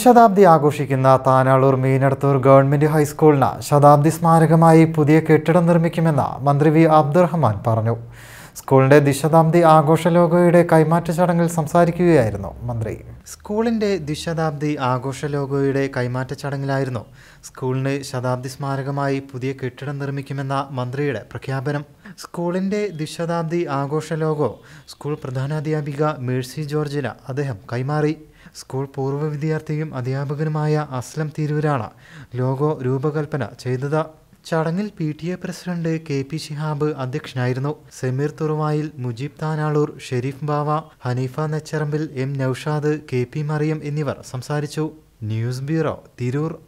ശതാബ്ദി ആഘോഷിക്കുന്ന താനാളൂർ മീനടത്തൂർ ഗവൺമെന്റ് ഹൈസ്കൂളിന് ശതാബ്ദി സ്മാരകമായി പുതിയ കെട്ടിടം നിർമ്മിക്കുമെന്ന് മന്ത്രി വി അബ്ദുറഹ്മാൻ പറഞ്ഞു സ്കൂളിന്റെ ദ്വിശതാബ്ദി ആഘോഷ ലോഗോയുടെ കൈമാറ്റ ചടങ്ങിൽ സംസാരിക്കുകയായിരുന്നു മന്ത്രി സ്കൂളിന്റെ ദ്വിശതാബ്ദി ആഘോഷ ലോഗോയുടെ കൈമാറ്റ ചടങ്ങിലായിരുന്നു സ്കൂളിന് ശതാബ്ദി സ്മാരകമായി പുതിയ കെട്ടിടം നിർമ്മിക്കുമെന്ന മന്ത്രിയുടെ പ്രഖ്യാപനം സ്കൂളിൻ്റെ ദ്വിശതാബ്ദി ആഘോഷ ലോഗോ സ്കൂൾ പ്രധാനാധ്യാപിക മേഴ്സി ജോർജിന് അദ്ദേഹം കൈമാറി സ്കൂൾ പൂർവ്വ വിദ്യാർത്ഥിയും അധ്യാപകനുമായ അസ്ലം തിരൂരാണ് ലോഗോ രൂപകൽപ്പന ചെയ്തത് ചടങ്ങിൽ P T A president K P Shihab അധ്യക്ഷനായിരുന്നു Sameer Thuravayil Mujeeb Tanalur Sherif Bava Hanifa Necharambil M Noushad K P Mariyam എന്നിവർ സംസാരിച്ചു ന്യൂസ് ബ്യൂറോ തിരൂർ